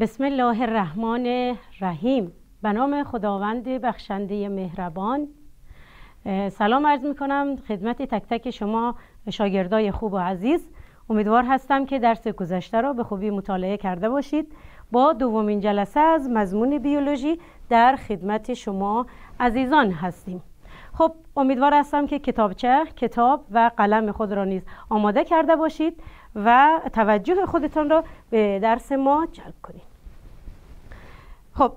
بسم الله الرحمن الرحیم به نام خداوند بخشنده مهربان سلام عرض می کنم خدمت تک تک شما شاگردای خوب و عزیز امیدوار هستم که درس گذشته را به خوبی مطالعه کرده باشید با دومین جلسه از مضمون بیولوژی در خدمت شما عزیزان هستیم خب امیدوار هستم که کتابچه، کتاب و قلم خود را نیز آماده کرده باشید و توجه خودتان را به درس ما جلب کنید خب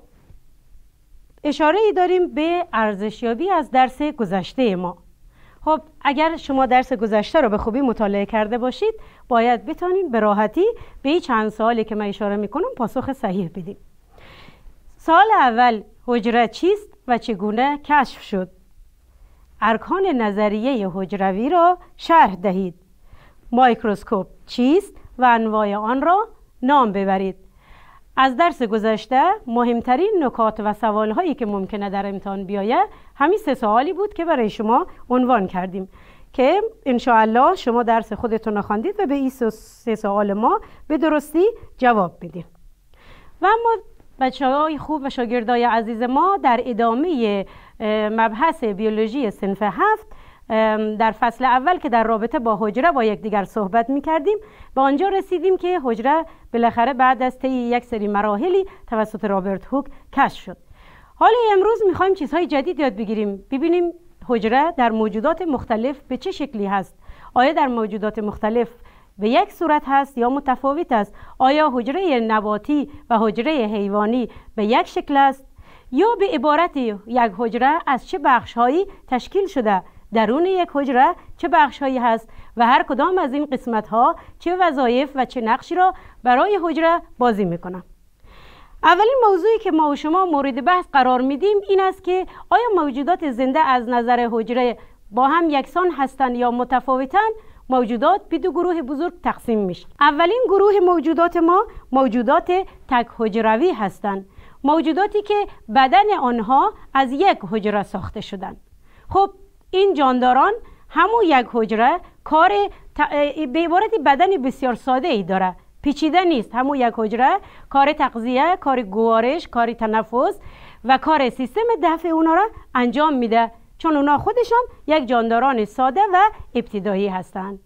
اشاره ای داریم به ارزشیابی از درس گذشته ما خب اگر شما درس گذشته رو به خوبی مطالعه کرده باشید باید بتانیم به راحتی به این چند سالی که من اشاره میکنم پاسخ صحیح بدیم سال اول حجره چیست و چگونه کشف شد ارکان نظریه حجروی را شرح دهید مایکروسکوپ چیست و انواع آن را نام ببرید از درس گذشته مهمترین نکات و سوالهایی که ممکنه در امتحان بیایه همین سه سوالی بود که برای شما عنوان کردیم که انشاءالله شما درس خودتون خواندید و به این سه سوال ما به درستی جواب بدید و اما بچه های خوب و شاگردای عزیز ما در ادامه مبحث بیولوژی سنف هفت در فصل اول که در رابطه با حجره با یکدیگر صحبت می کردیم به آنجا رسیدیم که حجره بالاخره بعد از طی یک سری مراحلی توسط رابرت هوک کشف شد حالا امروز میخوایم چیزهای جدید یاد بگیریم ببینیم حجره در موجودات مختلف به چه شکلی هست آیا در موجودات مختلف به یک صورت هست یا متفاوت است آیا حجره نباتی و حجره حیوانی به یک شکل است یا به عبارت یک حجره از چه بخشهایی تشکیل شده درون یک حجره چه هایی هست و هر کدام از این قسمت ها چه وظایف و چه نقشی را برای حجره بازی میکنند اولین موضوعی که ما و شما مورد بحث قرار میدیم این است که آیا موجودات زنده از نظر حجره با هم یکسان هستند یا متفاوتن موجودات به دو گروه بزرگ تقسیم میشه اولین گروه موجودات ما موجودات تک حجروی هستند موجوداتی که بدن آنها از یک حجره ساخته شدند خب این جانداران همو یک حجره کار به عبارت بدن بسیار ساده ای داره پیچیده نیست همو یک حجره کار تغذیه کار گوارش کار تنفس و کار سیستم دفع اونا را انجام میده چون اونا خودشان یک جانداران ساده و ابتدایی هستند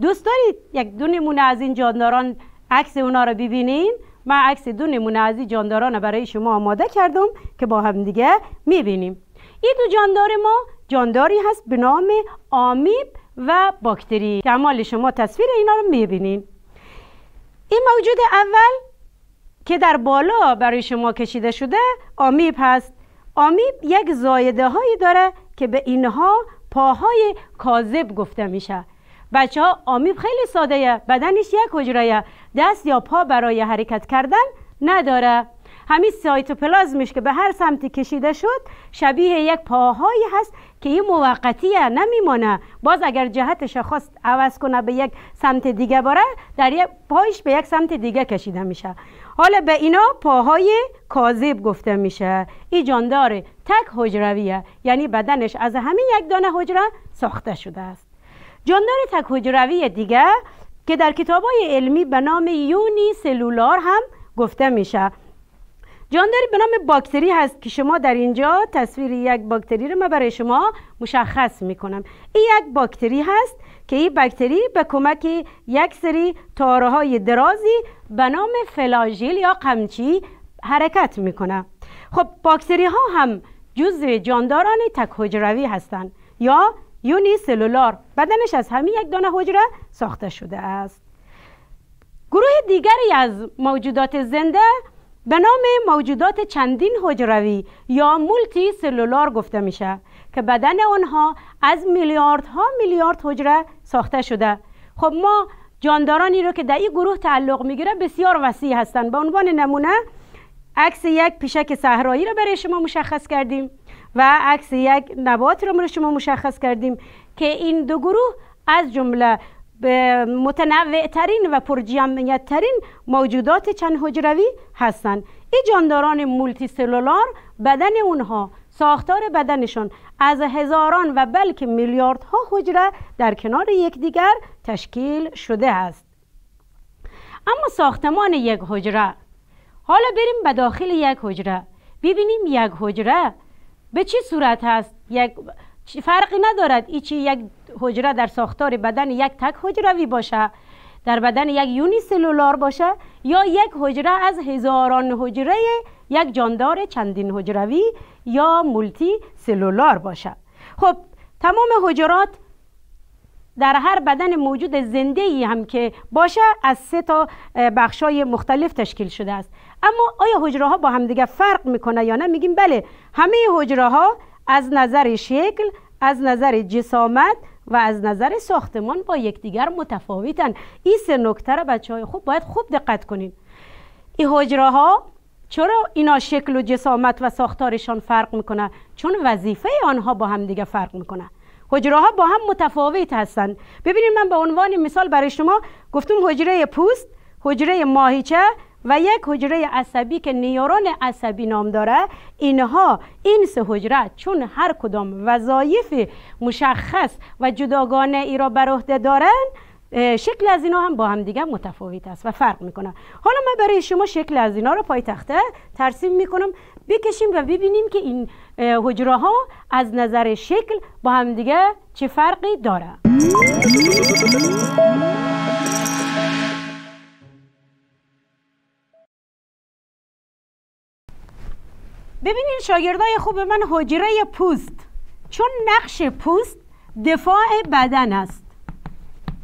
دوست دارید یک دو نمونه از این جانداران عکس اونا را ببینین من عکس دو نمونه از این جانداران برای شما آماده کردم که با هم دیگه میبینیم این دو جاندار ما جانداری هست به نام آمیب و باکتری کمال شما تصویر اینا رو میبینین این موجود اول که در بالا برای شما کشیده شده آمیب هست آمیب یک زایده هایی داره که به اینها پاهای کاذب گفته میشه بچه ها آمیب خیلی ساده بدنش یک حجره دست یا پا برای حرکت کردن نداره همین سایتوپلازمش که به هر سمتی کشیده شد شبیه یک پاهایی هست که این موقتی نمیمانه باز اگر جهتش خواست عوض کنه به یک سمت دیگه باره در یک پایش به یک سمت دیگه کشیده میشه حالا به اینا پاهای کاذب گفته میشه این جاندار تک حجرویه یعنی بدنش از همین یک دانه حجره ساخته شده است جاندار تک حجروی دیگه که در کتابای علمی به نام یونی سلولار هم گفته میشه جانداری به نام باکتری هست که شما در اینجا تصویر یک باکتری رو من برای شما مشخص میکنم این یک باکتری هست که این باکتری به کمک یک سری تاره های درازی به نام فلاژیل یا قمچی حرکت میکنه خب باکتری ها هم جزء جانداران تک حجروی هستند یا یونی سلولار بدنش از همین یک دانه حجره ساخته شده است گروه دیگری از موجودات زنده به نام موجودات چندین حجروی یا مولتی سلولار گفته میشه که بدن آنها از میلیاردها میلیارد حجره ساخته شده خب ما جاندارانی رو که در این گروه تعلق میگیره بسیار وسیع هستند به عنوان نمونه عکس یک پیشک صحرایی رو برای شما مشخص کردیم و عکس یک نبات رو برای شما مشخص کردیم که این دو گروه از جمله به متنوع ترین و جمعیت ترین موجودات چند حجروی هستند این جانداران مولتی سلولار بدن اونها ساختار بدنشان از هزاران و بلکه میلیاردها حجره در کنار یکدیگر تشکیل شده است اما ساختمان یک حجره حالا بریم به داخل یک حجره ببینیم یک حجره به چه صورت هست یک فرقی ندارد چی یک حجره در ساختار بدن یک تک حجروی باشه در بدن یک یونی سلولار باشه یا یک حجره از هزاران حجره یک جاندار چندین حجروی یا مولتی سلولار باشه خب تمام حجرات در هر بدن موجود زنده ای هم که باشه از سه تا بخشای مختلف تشکیل شده است اما آیا حجره ها با همدیگه فرق میکنه یا نه میگیم بله همه حجره ها از نظر شکل از نظر جسامت و از نظر ساختمان با یکدیگر متفاوتن این سه نکته را بچه های خوب باید خوب دقت کنین این حجره ها چرا اینا شکل و جسامت و ساختارشان فرق میکنه چون وظیفه آنها با هم دیگه فرق میکنه حجره ها با هم متفاوت هستند ببینید من به عنوان مثال برای شما گفتم حجره پوست حجره ماهیچه و یک حجره عصبی که نیورون عصبی نام داره اینها این سه حجره چون هر کدام وظایف مشخص و جداگانه ای را بر عهده دارن شکل از اینا هم با هم متفاوت است و فرق میکنه. حالا من برای شما شکل از اینا رو پایتخته ترسیم میکنم بکشیم و ببینیم که این حجره ها از نظر شکل با هم دیگه چه فرقی داره ببینین شاگردای خوب من حجره پوست چون نقش پوست دفاع بدن است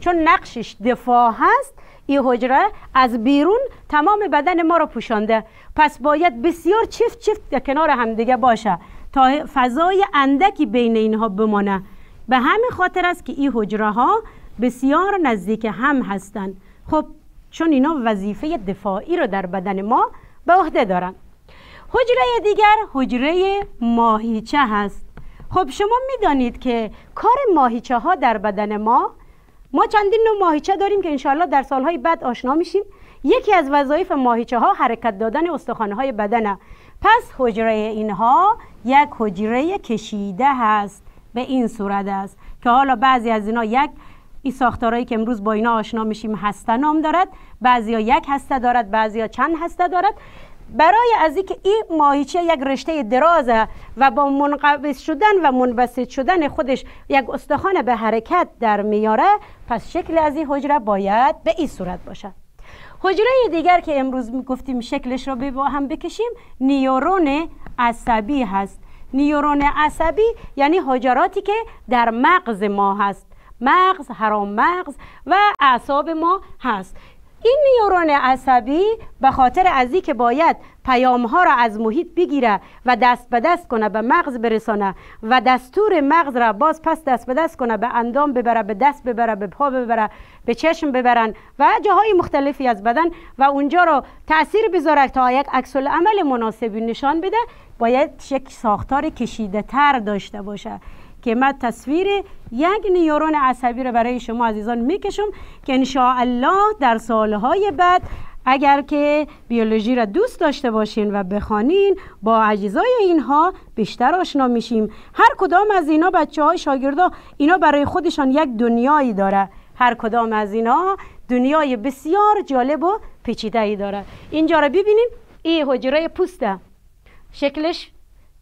چون نقشش دفاع هست این حجره از بیرون تمام بدن ما رو پوشانده پس باید بسیار چفت چفت در کنار همدیگه باشه تا فضای اندکی بین اینها بمانه به همین خاطر است که این حجره ها بسیار نزدیک هم هستند خب چون اینا وظیفه دفاعی رو در بدن ما به عهده دارند حجره دیگر حجره ماهیچه هست خب شما میدانید که کار ماهیچه ها در بدن ما ما چندین نوع ماهیچه داریم که انشاءالله در سالهای بعد آشنا میشیم یکی از وظایف ماهیچه ها حرکت دادن استخانه های بدنه پس حجره اینها یک حجره کشیده هست به این صورت است که حالا بعضی از اینا یک این ساختارهایی که امروز با اینا آشنا میشیم هسته نام دارد بعضیا یک هسته دارد بعضیا چند هسته دارد برای از اینکه این ماهیچه یک رشته درازه و با منقبض شدن و منبسط شدن خودش یک استخوان به حرکت در میاره پس شکل از این حجره باید به این صورت باشد حجره دیگر که امروز گفتیم شکلش را به هم بکشیم نیورون عصبی هست نیورون عصبی یعنی حجراتی که در مغز ما هست مغز، هرام مغز و اعصاب ما هست این نیورون عصبی به خاطر از که باید پیام ها را از محیط بگیره و دست به دست کنه به مغز برسانه و دستور مغز را باز پس دست به دست کنه به اندام ببره به دست ببره به پا ببره به چشم ببرن و جاهای مختلفی از بدن و اونجا را تاثیر بذاره تا یک عکس عمل مناسبی نشان بده باید یک ساختار کشیده تر داشته باشه که ما تصویر یک نیورون عصبی رو برای شما عزیزان میکشم که انشاءالله در سالهای بعد اگر که بیولوژی را دوست داشته باشین و بخوانین با اجزای اینها بیشتر آشنا میشیم هر کدام از اینا بچه های شاگردا اینا برای خودشان یک دنیایی داره هر کدام از اینا دنیای بسیار جالب و پیچیده ای داره اینجا را ببینیم این حجره پوسته شکلش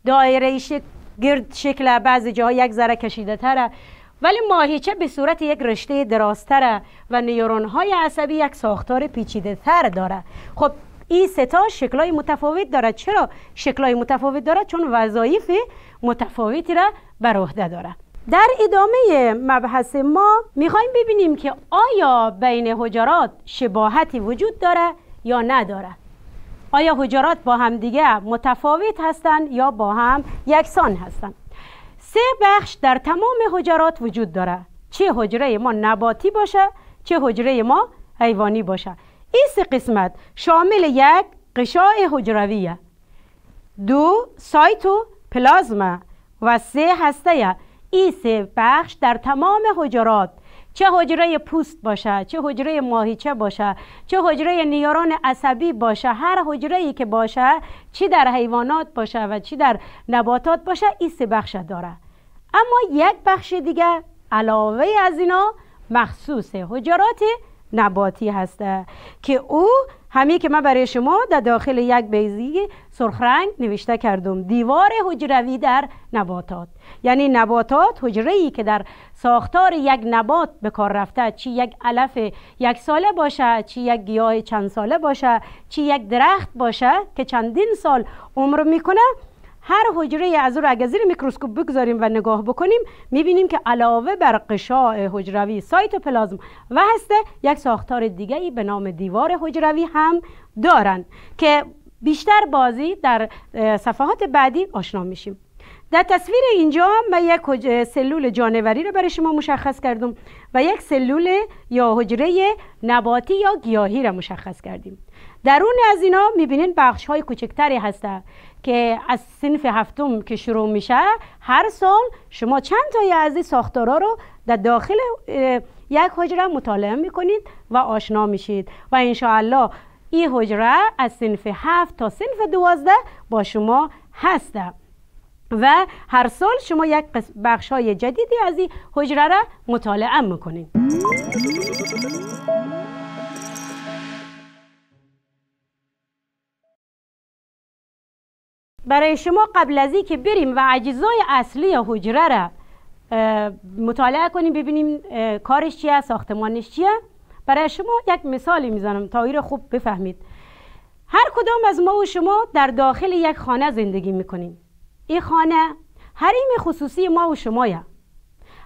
دایره شکل گرد شکل بعضی جاها یک ذره کشیده تره ولی ماهیچه به صورت یک رشته درازتره و نیورون های عصبی یک ساختار پیچیده تر داره خب این ستا شکلای متفاوت داره چرا شکلای متفاوت داره چون وظایف متفاوتی را بر عهده داره در ادامه مبحث ما میخوایم ببینیم که آیا بین حجرات شباهتی وجود داره یا نداره آیا حجرات با هم دیگه متفاوت هستند یا با هم یکسان هستند سه بخش در تمام حجرات وجود داره چه حجره ما نباتی باشه چه حجره ما حیوانی باشه این سه قسمت شامل یک قشاع حجرویه دو سایتو پلازما و سه هسته این سه بخش در تمام حجرات چه حجره پوست باشه چه حجره ماهیچه باشه چه حجره نیاران عصبی باشه هر حجره ای که باشه چی در حیوانات باشه و چی در نباتات باشه این سه بخش داره اما یک بخش دیگه علاوه از اینا مخصوص حجرات نباتی هسته که او همی که من برای شما در داخل یک بیزی رنگ نوشته کردم دیوار حجروی در نباتات یعنی نباتات حجره ای که در ساختار یک نبات به کار رفته چی یک علف یک ساله باشه چی یک گیاه چند ساله باشه چی یک درخت باشه که چندین سال عمر میکنه هر حجره از او اگه زیر میکروسکوپ بگذاریم و نگاه بکنیم میبینیم که علاوه بر قشاع حجروی سایت و هسته یک ساختار دیگری به نام دیوار حجروی هم دارند که بیشتر بازی در صفحات بعدی آشنا میشیم در تصویر اینجا من یک سلول جانوری رو برای شما مشخص کردم و یک سلول یا حجره نباتی یا گیاهی رو مشخص کردیم درون از اینا میبینین بخش های کوچکتری هسته که از سنف هفتم که شروع میشه هر سال شما چند تای از این ساختارا رو در داخل یک حجره مطالعه میکنید و آشنا میشید و انشاءالله این حجره از سنف هفت تا سنف دوازده با شما هسته و هر سال شما یک بخش های جدیدی از این حجره را مطالعه میکنید برای شما قبل از که بریم و اجزای اصلی حجره را مطالعه کنیم ببینیم کارش چیه ساختمانش چیه برای شما یک مثالی میزنم تا را خوب بفهمید هر کدام از ما و شما در داخل یک خانه زندگی میکنیم این خانه حریم خصوصی ما و شمایه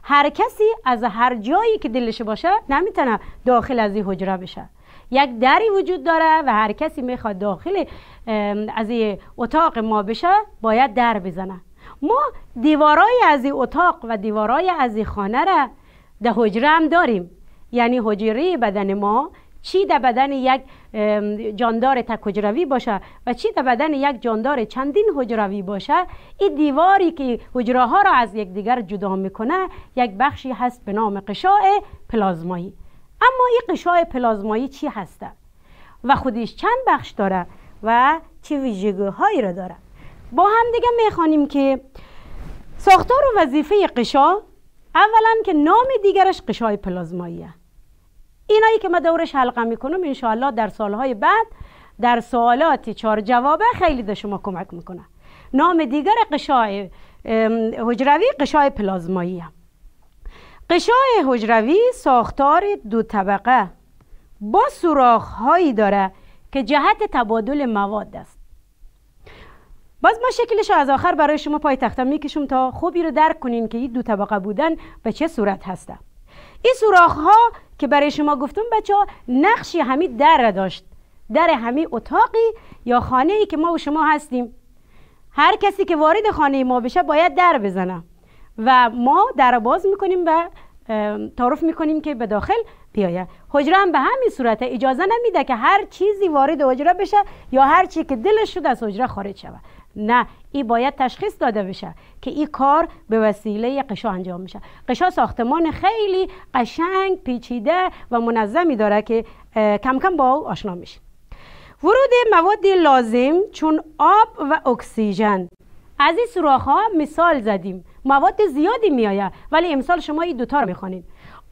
هر کسی از هر جایی که دلش باشه نمیتونه داخل از این حجره بشه یک دری وجود داره و هر کسی میخواد داخل از این اتاق ما بشه باید در بزنه ما دیوارای از این اتاق و دیوارای از این خانه را در حجره هم داریم یعنی حجره بدن ما چی در بدن یک جاندار تک حجروی باشه و چی در بدن یک جاندار چندین حجروی باشه این دیواری که حجره را از یکدیگر جدا میکنه یک بخشی هست به نام قشاع پلازمایی اما این قشاع پلازمایی چی هسته و خودش چند بخش داره و چه ویژگی هایی را داره با هم دیگه میخوانیم که ساختار و وظیفه قشا اولا که نام دیگرش قشای پلازماییه اینایی که ما دورش حلقه میکنم انشاءالله در سالهای بعد در سوالات چهار جوابه خیلی به شما کمک میکنه نام دیگر قشای حجروی قشای پلازمایی هم. قشای حجروی ساختار دو طبقه با سوراخ هایی داره که جهت تبادل مواد است باز ما شکلش از آخر برای شما پای تختم میکشم تا خوبی رو درک کنین که این دو طبقه بودن به چه صورت هسته این سوراخ ها که برای شما گفتم بچه ها نقشی همی در داشت در همی اتاقی یا خانه ای که ما و شما هستیم هر کسی که وارد خانه ما بشه باید در بزنه و ما در باز میکنیم و تعارف میکنیم که به داخل بیایه حجره هم به همین صورت اجازه نمیده که هر چیزی وارد حجره بشه یا هر چی که دلش شد از حجره خارج شود نه ای باید تشخیص داده بشه که این کار به وسیله قشا انجام میشه قشا ساختمان خیلی قشنگ پیچیده و منظمی داره که کم کم با او آشنا میشه ورود مواد لازم چون آب و اکسیژن از این سوراخ ها مثال زدیم مواد زیادی میآید ولی امسال شما این دوتا رو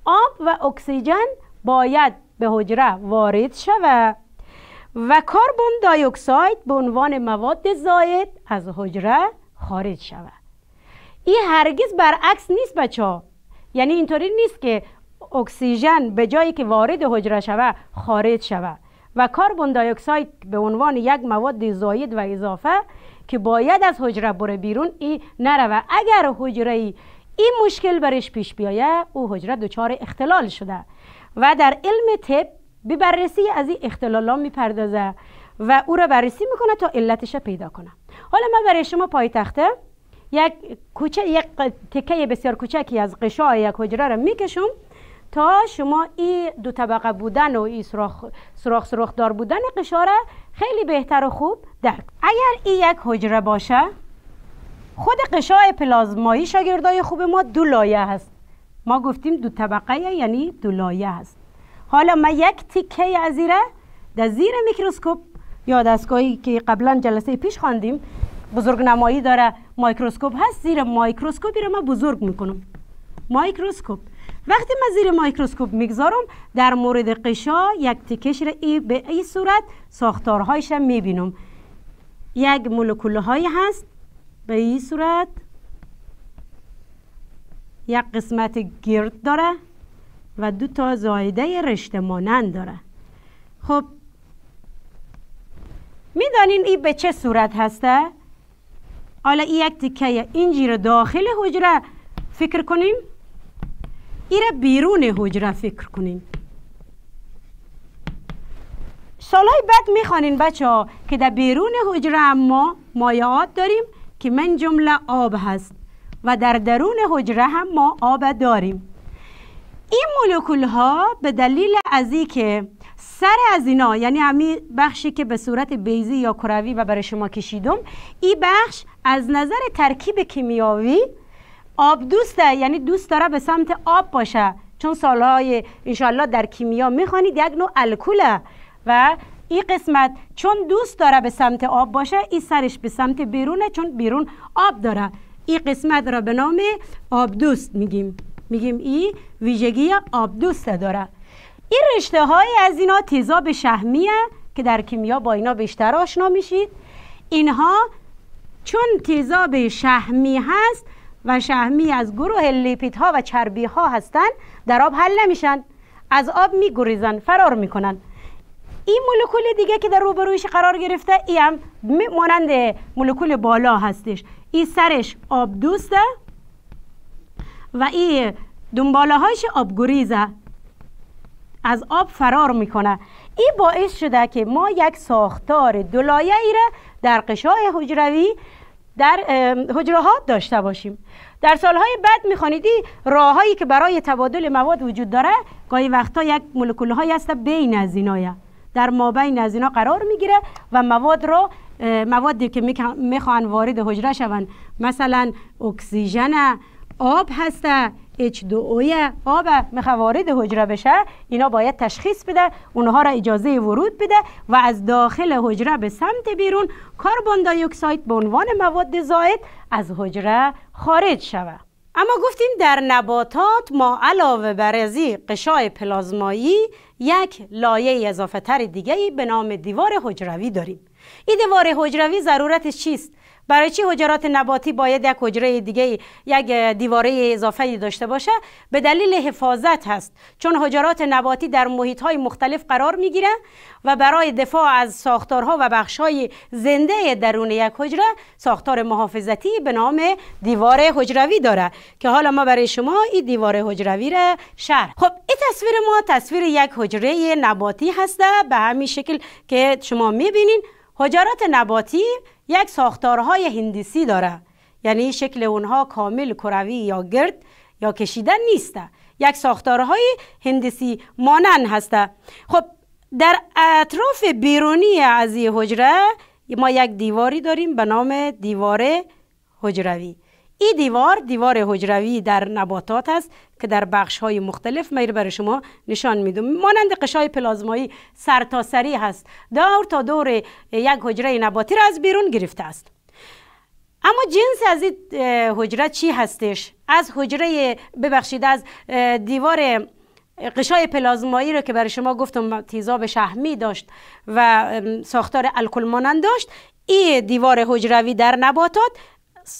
آب و اکسیژن باید به حجره وارد شود و کربن دایوکساید به عنوان مواد زاید از حجره خارج شود این هرگز برعکس نیست بچه ها یعنی اینطوری نیست که اکسیژن به جایی که وارد حجره شود خارج شود و کربن دایوکساید به عنوان یک مواد زاید و اضافه که باید از حجره بره بیرون ای نروه اگر حجره ای این مشکل برش پیش بیاید او حجره دچار اختلال شده و در علم طب به بررسی از این اختلالا میپردازه و او را بررسی میکنه تا علتش پیدا کنه حالا من برای شما پایتخته یک کوچه یک تکه بسیار کوچکی از قشای یک حجره را میکشم تا شما این دو طبقه بودن و این سراخ سراخ, دار بودن قشا خیلی بهتر و خوب درک اگر این یک حجره باشه خود قشای پلازمایی شاگردای خوب ما دو لایه هست ما گفتیم دو طبقه یعنی دو لایه هست حالا ما یک تیکه از زیره در زیر میکروسکوپ یا دستگاهی که قبلا جلسه پیش خواندیم بزرگ نمایی داره مایکروسکوپ هست زیر مایکروسکوپی رو ما بزرگ میکنم مایکروسکوپ وقتی ما زیر مایکروسکوپ میگذارم در مورد قشا یک تیکش را ای به این صورت ساختارهایش را میبینم یک مولکول هایی هست به این صورت یک قسمت گرد داره و دو تا زایده رشته مانند داره خب میدانین این به چه صورت هسته؟ حالا این یک تکه اینجی داخل حجره فکر کنیم این رو بیرون حجره فکر کنیم سالهای بعد میخوانین بچه ها که در بیرون حجره ما مایعات داریم که من جمله آب هست و در درون حجره هم ما آب داریم این مولکول ها به دلیل از که سر از اینا یعنی همین بخشی که به صورت بیزی یا کروی و برای شما کشیدم این بخش از نظر ترکیب کیمیاوی آب دوسته یعنی دوست داره به سمت آب باشه چون سالهای انشالله در کیمیا میخوانید یک نوع الکوله و این قسمت چون دوست داره به سمت آب باشه این سرش به سمت بیرونه چون بیرون آب داره این قسمت را به نام آب دوست میگیم میگیم ای ویژگی آبدوسته داره این رشته های از اینا تیزاب شهمیه که در کیمیا با اینا بیشتر آشنا میشید اینها چون تیزاب شهمی هست و شهمی از گروه لیپیدها و چربی ها هستند در آب حل نمیشن از آب میگریزن فرار میکنن این مولکول دیگه که در روبرویش قرار گرفته ای هم مانند مولکول بالا هستش این سرش آب دوسته و این دنباله هایش آبگوریزه از آب فرار میکنه این باعث شده که ما یک ساختار دولایه ای را در قشای حجروی در حجره داشته باشیم در سالهای بعد میخوانید راههایی که برای تبادل مواد وجود داره گاهی وقتا یک مولکول هایی هست بین از اینایه در مابین از اینا قرار میگیره و مواد را موادی که میخوان وارد حجره شوند مثلا اکسیژن آب هسته H2O آب میخوا وارد حجره بشه اینا باید تشخیص بده اونها را اجازه ورود بده و از داخل حجره به سمت بیرون کاربون دی اکساید به عنوان مواد زاید از حجره خارج شوه اما گفتیم در نباتات ما علاوه بر از قشای پلازمایی یک لایه اضافه تر دیگه به نام دیوار حجروی داریم این دیوار حجروی ضرورتش چیست برای چی حجرات نباتی باید یک حجره دیگه یک دیواره اضافه داشته باشه به دلیل حفاظت هست چون حجرات نباتی در محیط های مختلف قرار میگیره و برای دفاع از ساختارها و بخش های زنده درون یک حجره ساختار محافظتی به نام دیوار حجروی داره که حالا ما برای شما این دیوار حجروی را شهر خب این تصویر ما تصویر یک حجره نباتی هسته به همین شکل که شما بینین، حجرات نباتی یک ساختارهای هندسی داره یعنی شکل اونها کامل کروی یا گرد یا کشیده نیست. یک ساختارهای هندسی مانن هسته خب در اطراف بیرونی از حجره ما یک دیواری داریم به نام دیوار حجروی این دیوار دیوار حجروی در نباتات است که در بخش های مختلف میر برای شما نشان میدم مانند قشای پلازمایی سرتاسری هست دور تا دور یک حجره نباتی را از بیرون گرفته است اما جنس از این حجره چی هستش از حجره ببخشید از دیوار قشای پلازمایی رو که برای شما گفتم تیزاب شهمی داشت و ساختار الکل مانند داشت این دیوار حجروی در نباتات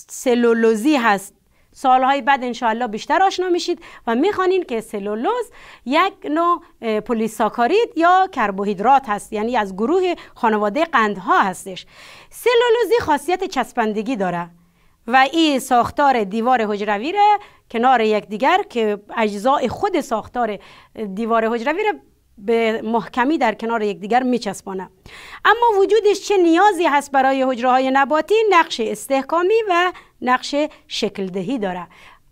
سلولوزی هست سالهای بعد انشاءالله بیشتر آشنا میشید و میخوانین که سلولوز یک نوع پولیساکارید یا کربوهیدرات هست یعنی از گروه خانواده قندها هستش سلولوزی خاصیت چسبندگی داره و این ساختار دیوار حجروی را کنار یکدیگر که اجزای خود ساختار دیوار حجروی به محکمی در کنار یکدیگر میچسبانه اما وجودش چه نیازی هست برای حجره های نباتی نقش استحکامی و نقش شکلدهی داره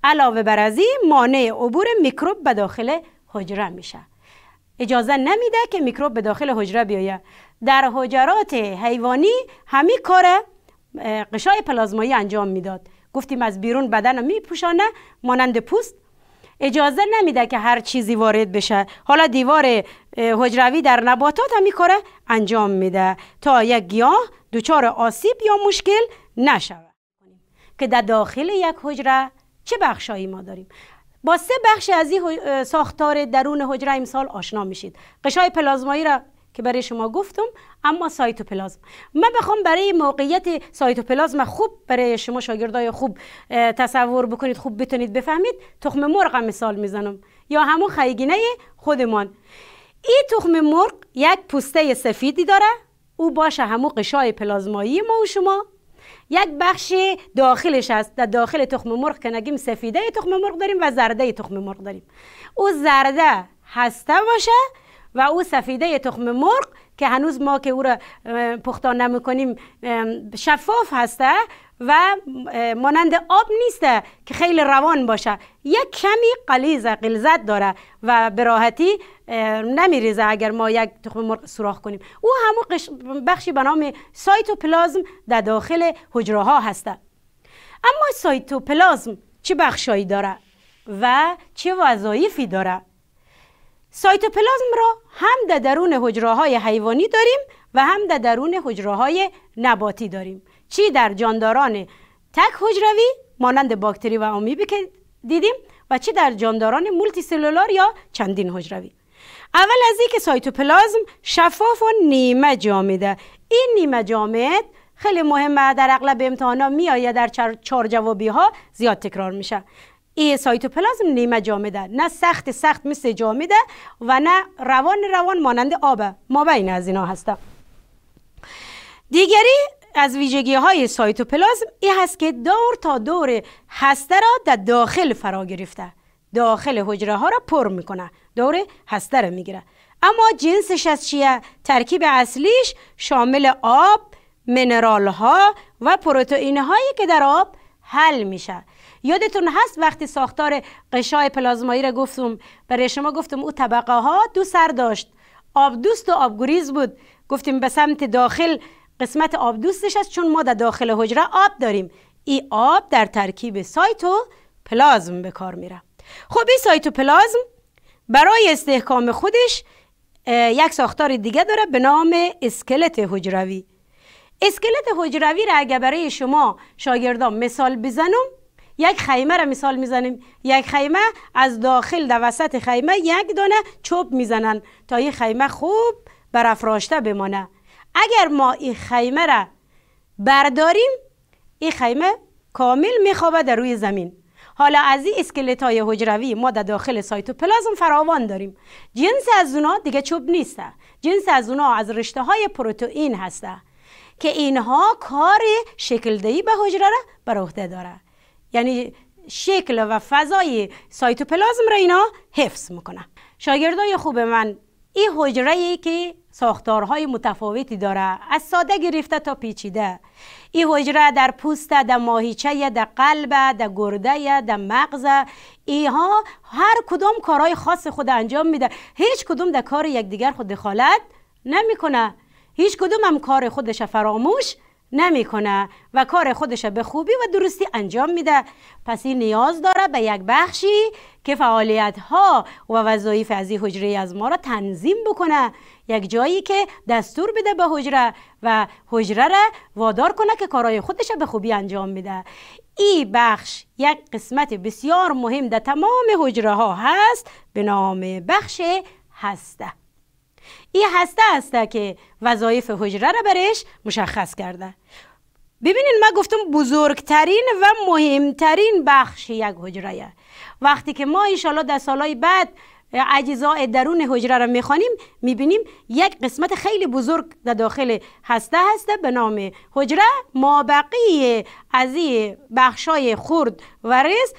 علاوه بر از این مانع عبور میکروب به داخل حجره میشه اجازه نمیده که میکروب به داخل حجره بیایه در حجرات حیوانی همی کار قشای پلازمایی انجام میداد گفتیم از بیرون بدن میپوشانه مانند پوست اجازه نمیده که هر چیزی وارد بشه حالا دیوار حجروی در نباتات هم کاره انجام میده تا یک گیاه دوچار آسیب یا مشکل نشود که در داخل یک حجره چه بخشایی ما داریم با سه بخش از این ساختار درون حجره امسال آشنا میشید قشای پلازمایی را که برای شما گفتم اما سایتوپلازم من بخوام برای موقعیت سایتوپلازم خوب برای شما شاگردای خوب تصور بکنید خوب بتونید بفهمید تخم مرغ مثال میزنم یا همون خیگینه خودمان این تخم مرغ یک پوسته سفیدی داره او باشه همون قشای پلازمایی ما و شما یک بخش داخلش است در داخل تخم مرغ که نگیم سفیده تخم مرغ داریم و زرده تخم مرغ داریم او زرده هسته باشه و او سفیده تخم مرغ که هنوز ما که او را پختان نمیکنیم شفاف هسته و مانند آب نیسته که خیلی روان باشه یک کمی قلیز قلزت داره و به راحتی نمیریزه اگر ما یک تخم مرغ سوراخ کنیم او همون بخشی به نام پلازم در داخل حجره ها هسته اما پلازم چه بخشایی داره و چه وظایفی داره سایتوپلازم را هم در درون حجره حیوانی داریم و هم در درون حجره نباتی داریم چی در جانداران تک حجروی مانند باکتری و آمیبی که دیدیم و چی در جانداران مولتی سلولار یا چندین حجروی اول از اینکه سایتوپلازم شفاف و نیمه جامده این نیمه جامد خیلی مهمه در اغلب امتحانا میآید در چهار جوابی ها زیاد تکرار میشه ای سایتوپلازم نیمه جامده نه سخت سخت مثل جامده و نه روان روان مانند آبه ما بین از اینا هستم. دیگری از ویژگی های سایتوپلازم این هست که دور تا دور هسته را در داخل فرا گرفته داخل حجره ها را پر میکنه دور هسته را میگیره اما جنسش از چیه ترکیب اصلیش شامل آب منرال ها و پروتئین هایی که در آب حل میشه یادتون هست وقتی ساختار قشای پلازمایی را گفتم برای شما گفتم او طبقه ها دو سر داشت آب دوست و آب گریز بود گفتیم به سمت داخل قسمت دوستش است چون ما در داخل حجره آب داریم این آب در ترکیب سایتو پلازم به کار میره خب این پلازم برای استحکام خودش یک ساختار دیگه داره به نام اسکلت حجروی اسکلت حجروی را اگه برای شما شاگردان مثال بزنم یک خیمه را مثال میزنیم یک خیمه از داخل در دا وسط خیمه یک دانه چوب میزنن تا این خیمه خوب برافراشته بمانه اگر ما این خیمه را برداریم این خیمه کامل میخوابه در روی زمین حالا از این اسکلت های حجروی ما در دا داخل پلازم فراوان داریم جنس از اونا دیگه چوب نیسته جنس از اونا از رشته های پروتئین هسته که اینها کار شکل دهی به حجره را بر عهده داره یعنی شکل و فضای سایتوپلازم را اینا حفظ میکنه شاگردای خوب من این حجره ای که ساختارهای متفاوتی داره از ساده گرفته تا پیچیده این حجره در پوست در ماهیچه در قلب در گرده در مغز اینها هر کدام کارهای خاص خود انجام میده هیچ کدوم در کار یکدیگر خود دخالت نمیکنه هیچ کدوم هم کار خودش فراموش نمیکنه و کار خودش به خوبی و درستی انجام میده پس این نیاز داره به یک بخشی که فعالیت ها و وظایف از این حجره از ما را تنظیم بکنه یک جایی که دستور بده به حجره و حجره را وادار کنه که کارهای خودش به خوبی انجام میده این بخش یک قسمت بسیار مهم در تمام حجره ها هست به نام بخش هسته ای هسته هسته که وظایف حجره را برش مشخص کرده ببینین ما گفتم بزرگترین و مهمترین بخش یک حجره وقتی که ما ایشالا در سالهای بعد اجزاء درون حجره را میخوانیم میبینیم یک قسمت خیلی بزرگ در داخل هسته هسته به نام حجره ما بقیه از این بخشای خرد و ریز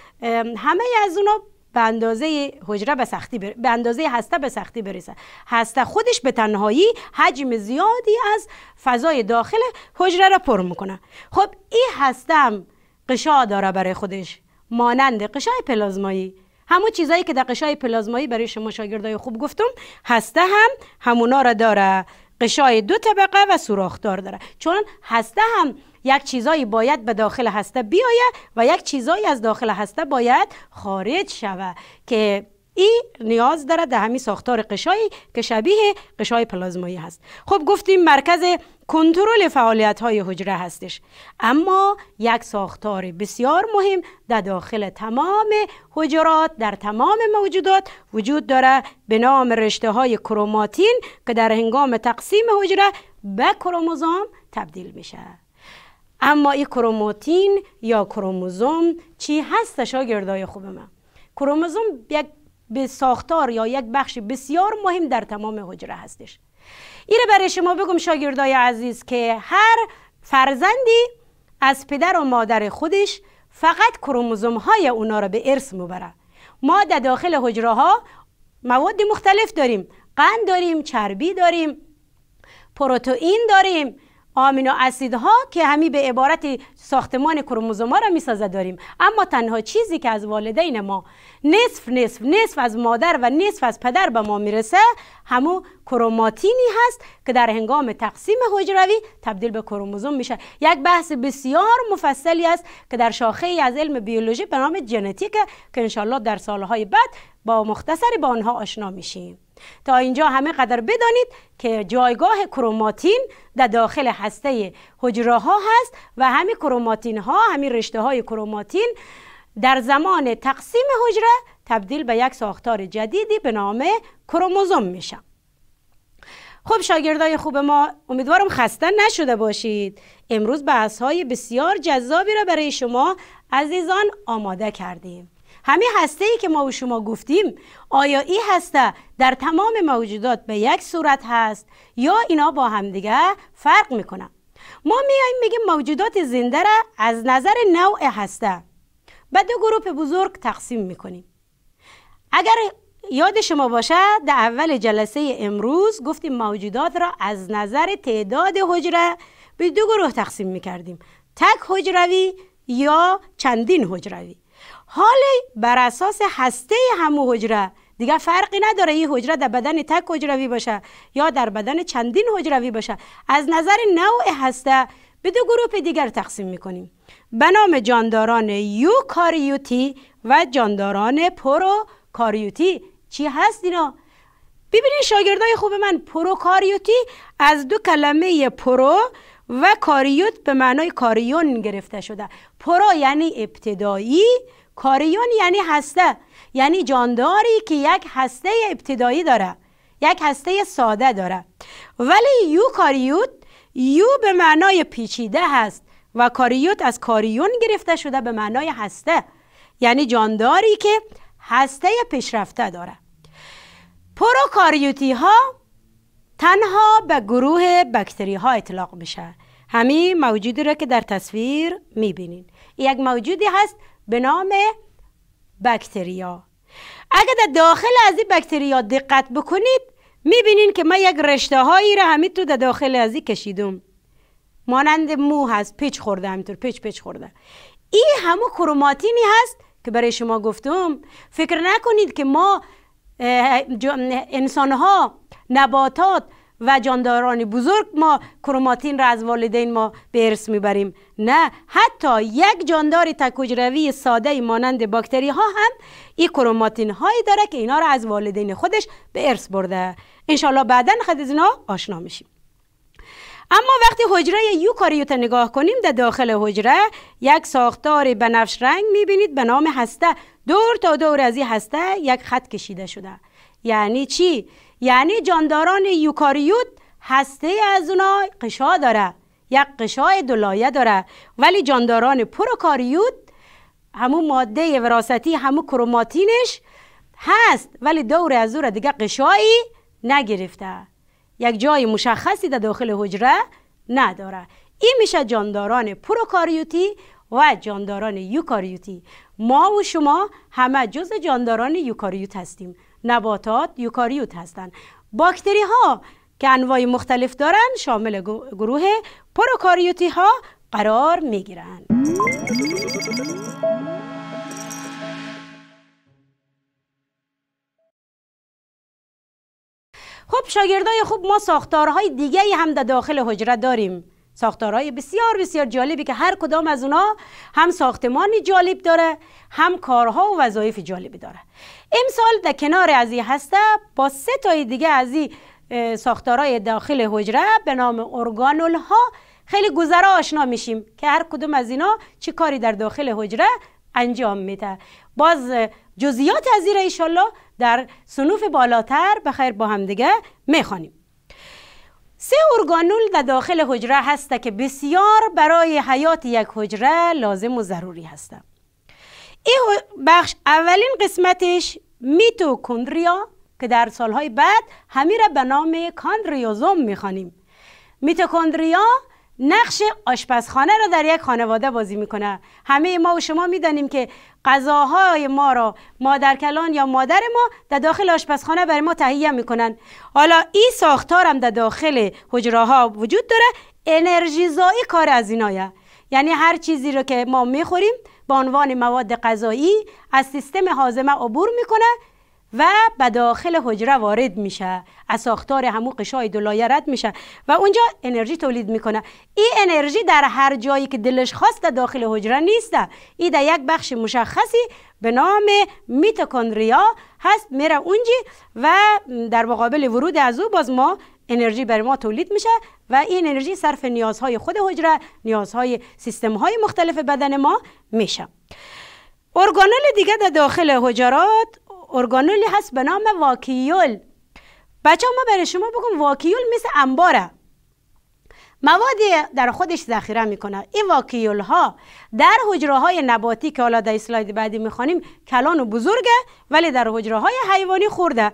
همه از اونا به اندازه به سختی به اندازه هسته به سختی برسه هسته خودش به تنهایی حجم زیادی از فضای داخل حجره را پر میکنه خب این هسته هم قشا داره برای خودش مانند قشای پلازمایی همون چیزایی که در قشای پلازمایی برای شما شاگردای خوب گفتم هسته هم همونا را داره قشای دو طبقه و سوراخدار داره چون هسته هم یک چیزایی باید به داخل هسته بیاید و یک چیزایی از داخل هسته باید خارج شوه که این نیاز داره در همین ساختار قشایی که شبیه قشای پلازمایی هست خب گفتیم مرکز کنترل فعالیت های حجره هستش اما یک ساختار بسیار مهم در داخل تمام حجرات در تمام موجودات وجود داره به نام رشته های کروماتین که در هنگام تقسیم حجره به کروموزوم تبدیل میشه اما این کروموتین یا کروموزوم چی هست شاگردای خوب من کروموزوم یک به ساختار یا یک بخش بسیار مهم در تمام حجره هستش ایره برای شما بگم شاگردای عزیز که هر فرزندی از پدر و مادر خودش فقط کروموزوم های اونا را به ارث مبره ما در داخل حجره ها مواد مختلف داریم قند داریم چربی داریم پروتئین داریم آمینو ها که همی به عبارت ساختمان کروموزوم ها را میسازه داریم اما تنها چیزی که از والدین ما نصف نصف نصف از مادر و نصف از پدر به ما میرسه همو کروماتینی هست که در هنگام تقسیم حجروی تبدیل به کروموزوم میشه یک بحث بسیار مفصلی است که در شاخه از علم بیولوژی به نام ژنتیک که انشالله در سالهای بعد با مختصری با آنها آشنا میشیم تا اینجا همه قدر بدانید که جایگاه کروماتین در داخل هسته حجره ها هست و همین کروماتین ها همین رشته های کروماتین در زمان تقسیم حجره تبدیل به یک ساختار جدیدی به نام کروموزوم میشن خب شاگردای خوب ما امیدوارم خسته نشده باشید امروز بحث های بسیار جذابی را برای شما عزیزان آماده کردیم همین هسته ای که ما و شما گفتیم آیا ای هسته در تمام موجودات به یک صورت هست یا اینا با همدیگه فرق میکنن ما میاییم میگیم موجودات زنده را از نظر نوع هسته به دو گروه بزرگ تقسیم میکنیم اگر یاد شما باشه در اول جلسه امروز گفتیم موجودات را از نظر تعداد حجره به دو گروه تقسیم میکردیم تک حجروی یا چندین حجروی حال بر اساس هسته همو حجره دیگه فرقی نداره این حجره در بدن تک حجروی باشه یا در بدن چندین حجروی باشه از نظر نوع هسته به دو گروه دیگر تقسیم میکنیم به نام جانداران یوکاریوتی و جانداران پروکاریوتی چی هست اینا ببینید شاگردای خوب من پروکاریوتی از دو کلمه پرو و کاریوت به معنای کاریون گرفته شده پرو یعنی ابتدایی کاریون یعنی هسته یعنی جانداری که یک هسته ابتدایی داره یک هسته ساده داره ولی یو کاریوت یو به معنای پیچیده هست و کاریوت از کاریون گرفته شده به معنای هسته یعنی جانداری که هسته پیشرفته داره پروکاریوتی ها تنها به گروه بکتری ها اطلاق میشه همین موجودی را که در تصویر میبینین یک موجودی هست به نام بکتریا اگر در داخل از این بکتریا دقت بکنید میبینین که ما یک رشته هایی را همین تو در داخل از این کشیدم مانند مو هست پیچ خورده همینطور پیچ پیچ خورده این همون کروماتینی هست که برای شما گفتم فکر نکنید که ما انسان ها نباتات و جانداران بزرگ ما کروماتین را از والدین ما به ارث میبریم نه حتی یک جاندار تکوجروی ساده مانند باکتری ها هم این کروماتین هایی داره که اینا را از والدین خودش به ارث برده انشالله بعدا خود از اینا آشنا میشیم اما وقتی حجره یوکاریوت نگاه کنیم در داخل حجره یک ساختار بنفش رنگ میبینید به نام هسته دور تا دور از این هسته یک خط کشیده شده یعنی چی یعنی جانداران یوکاریوت هسته از اونا قشا داره یک قشای دلایه داره ولی جانداران پروکاریوت همون ماده وراستی همون کروماتینش هست ولی دور از دور دیگه قشایی نگرفته یک جای مشخصی در داخل حجره نداره این میشه جانداران پروکاریوتی و جانداران یوکاریوتی ما و شما همه جز جانداران یوکاریوت هستیم نباتات یوکاریوت هستند باکتری ها که انواع مختلف دارند شامل گروه پروکاریوتی ها قرار می گیرند خب شاگردای خوب ما ساختارهای دیگه هم در داخل حجره داریم ساختارهای بسیار بسیار جالبی که هر کدام از اونا هم ساختمانی جالب داره هم کارها و وظایف جالبی داره امسال در کنار از این هسته با سه تای دیگه از این ساختارهای داخل حجره به نام ارگانول ها خیلی گذرا آشنا میشیم که هر کدوم از اینا چه کاری در داخل حجره انجام میده باز جزیات از این را در سنوف بالاتر بخیر با همدیگه میخوانیم سه ارگانول در داخل حجره هسته که بسیار برای حیات یک حجره لازم و ضروری هسته. این بخش اولین قسمتش میتوکندریا که در سالهای بعد همیره را به نام کاندریوزوم میخوانیم میتوکندریا نقش آشپزخانه را در یک خانواده بازی میکنه همه ما و شما میدانیم که غذاهای ما را مادر کلان یا مادر ما در داخل آشپزخانه برای ما تهیه میکنن حالا این هم در داخل حجره وجود داره انرژیزایی کار از اینایه یعنی هر چیزی رو که ما میخوریم به عنوان مواد غذایی از سیستم حازمه عبور میکنه و به داخل حجره وارد میشه از ساختار همون قشای دلایه رد میشه و اونجا انرژی تولید میکنه این انرژی در هر جایی که دلش خواست داخل حجره نیست این در یک بخش مشخصی به نام میتوکندریا هست میره اونجی و در مقابل ورود از او باز ما انرژی برای ما تولید میشه و این انرژی صرف نیازهای خود حجره نیازهای سیستم های مختلف بدن ما میشه ارگانل دیگه در داخل حجرات ارگانولی هست به نام واکیول بچه ما برای شما بگم واکیول مثل انباره موادی در خودش ذخیره میکنه این واکیول ها در حجره های نباتی که حالا در اسلاید بعدی میخوانیم کلان و بزرگه ولی در حجره های حیوانی خورده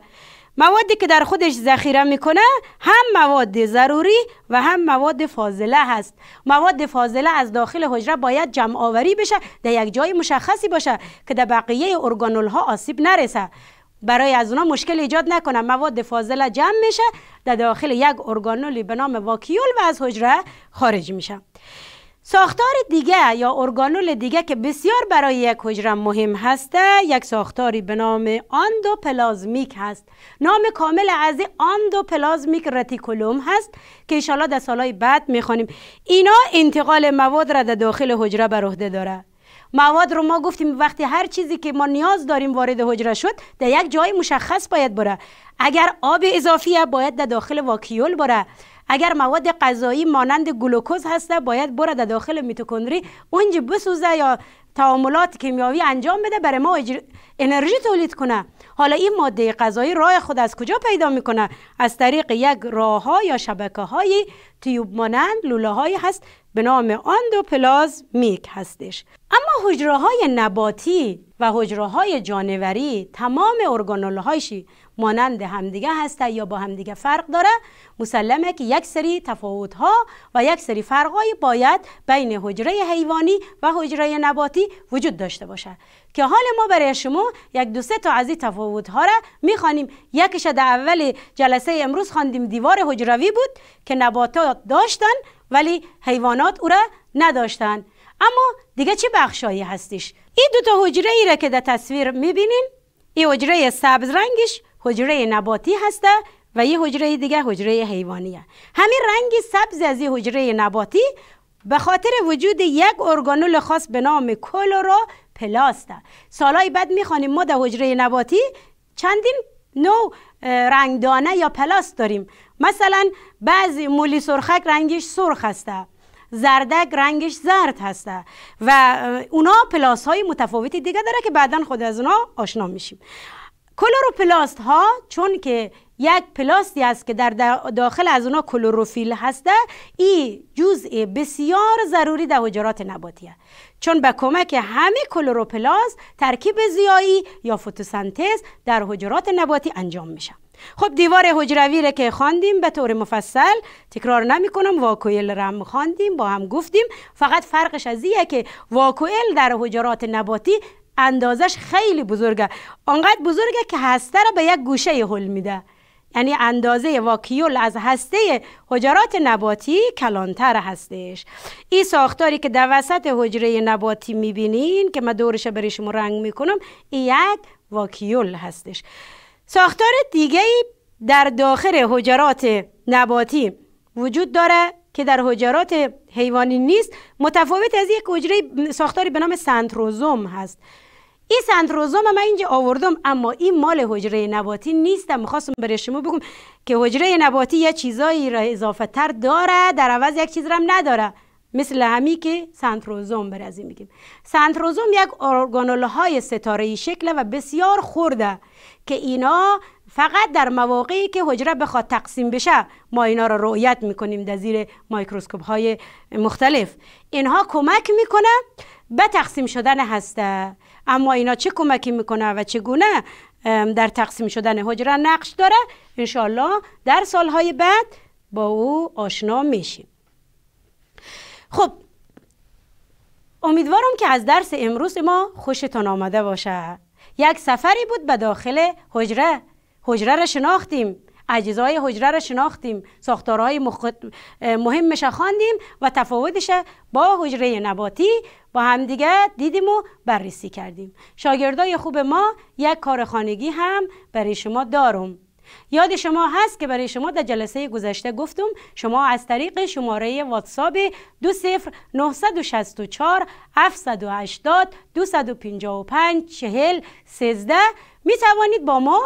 موادی که در خودش ذخیره میکنه هم مواد ضروری و هم مواد فاضله هست مواد فاضله از داخل حجره باید جمع آوری بشه در یک جای مشخصی باشه که در بقیه ارگانول ها آسیب نرسه برای از اونا مشکل ایجاد نکنه مواد فاضله جمع میشه در داخل یک ارگانولی به نام واکیول و از حجره خارج میشه ساختار دیگه یا ارگانول دیگه که بسیار برای یک حجره مهم هسته یک ساختاری به نام آندوپلازمیک هست نام کامل از آندوپلازمیک رتیکولوم هست که ایشالا در سالهای بعد میخوانیم اینا انتقال مواد را در داخل حجره بر عهده داره مواد رو ما گفتیم وقتی هر چیزی که ما نیاز داریم وارد حجره شد در یک جای مشخص باید بره اگر آب اضافیه باید در داخل واکیول بره اگر مواد غذایی مانند گلوکوز هسته باید بره در داخل میتوکندری اونجا بسوزه یا تعاملات کیمیاوی انجام بده برای ما انرژی تولید کنه حالا این ماده غذایی راه خود از کجا پیدا میکنه از طریق یک راه ها یا شبکه های تیوب مانند لوله هست به نام میک هستش اما حجره های نباتی و حجره های جانوری تمام ارگانول هایشی مانند همدیگه هسته یا با همدیگه فرق داره مسلمه که یک سری تفاوت ها و یک سری فرق باید بین حجره حیوانی و حجره نباتی وجود داشته باشه که حال ما برای شما یک دو سه تا از این تفاوت ها را میخوانیم یکش در اول جلسه امروز خواندیم دیوار حجروی بود که نباتات داشتن ولی حیوانات او را نداشتن اما دیگه چه بخشایی هستش این دو تا حجره ای را که در تصویر میبینین این حجره سبز رنگش حجره نباتی هسته و یه حجره دیگه حجره حیوانیه همین رنگ سبز از این حجره نباتی به خاطر وجود یک ارگانول خاص به نام کلورو پلاسته سالهای بعد میخوانیم ما در حجره نباتی چندین نوع رنگدانه یا پلاست داریم مثلا بعضی مولی سرخک رنگش سرخ هسته زردک رنگش زرد هسته و اونا پلاس های متفاوتی دیگه داره که بعدا خود از اونا آشنا میشیم کلوروپلاست ها چون که یک پلاستی است که در داخل از اونا کلوروفیل هسته این جزء بسیار ضروری در حجرات نباتی چون به کمک همه کلوروپلاست ترکیب زیایی یا فتوسنتز در حجرات نباتی انجام میشه خب دیوار حجروی را که خواندیم به طور مفصل تکرار نمی کنم واکوئل را هم خواندیم با هم گفتیم فقط فرقش از که واکوئل در حجرات نباتی اندازش خیلی بزرگه آنقدر بزرگه که هسته را به یک گوشه حل میده یعنی اندازه واکیول از هسته حجرات نباتی کلانتر هستش این ساختاری که در وسط حجره نباتی میبینین که من دورش برای شما رنگ میکنم این یک واکیول هستش ساختار دیگه در داخل حجرات نباتی وجود داره که در حجرات حیوانی نیست متفاوت از یک حجره ساختاری به نام سنتروزوم هست این سندروزوم من اینجا آوردم اما این مال حجره نباتی نیستم میخواستم برای شما بگم که حجره نباتی یه چیزایی را اضافه تر داره در عوض یک چیز را هم نداره مثل همی که سنتروزوم برازی میگیم سنتروزوم یک ارگانول های ستاره شکل و بسیار خورده که اینا فقط در مواقعی که حجره بخواد تقسیم بشه ما اینا را رؤیت میکنیم در زیر مایکروسکوپ های مختلف اینها کمک میکنه به تقسیم شدن هسته اما اینا چه کمکی میکنه و چگونه در تقسیم شدن حجره نقش داره انشالله در سالهای بعد با او آشنا میشیم خب امیدوارم که از درس امروز ما خوشتان آمده باشه یک سفری بود به داخل حجره حجره را شناختیم اجزای حجره را شناختیم ساختارهای مهمش خواندیم و تفاوتش با حجره نباتی با همدیگه دیدیم و بررسی کردیم شاگردای خوب ما یک کار خانگی هم برای شما دارم یاد شما هست که برای شما در جلسه گذشته گفتم شما از طریق شماره واتساپ 20964 و می توانید با ما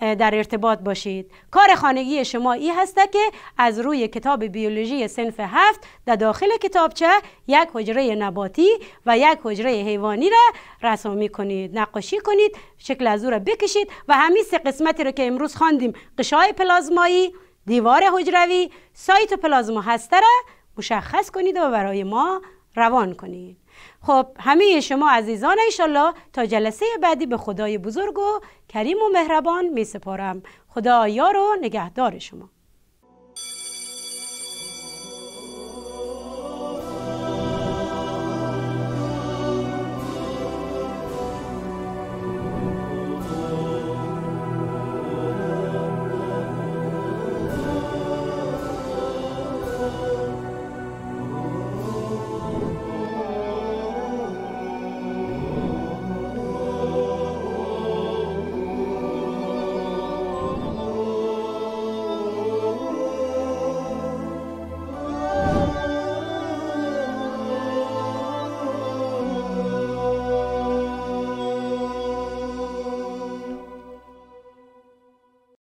در ارتباط باشید کار خانگی شما ای هسته که از روی کتاب بیولوژی سنف هفت در داخل کتابچه یک حجره نباتی و یک حجره حیوانی را رسامی کنید نقاشی کنید شکل از او را بکشید و همین سه قسمتی را که امروز خواندیم قشای پلازمایی دیوار حجروی پلازما هسته را مشخص کنید و برای ما روان کنید خب همه شما عزیزان ایشالله تا جلسه بعدی به خدای بزرگ و کریم و مهربان می سپارم خدا یار و نگهدار شما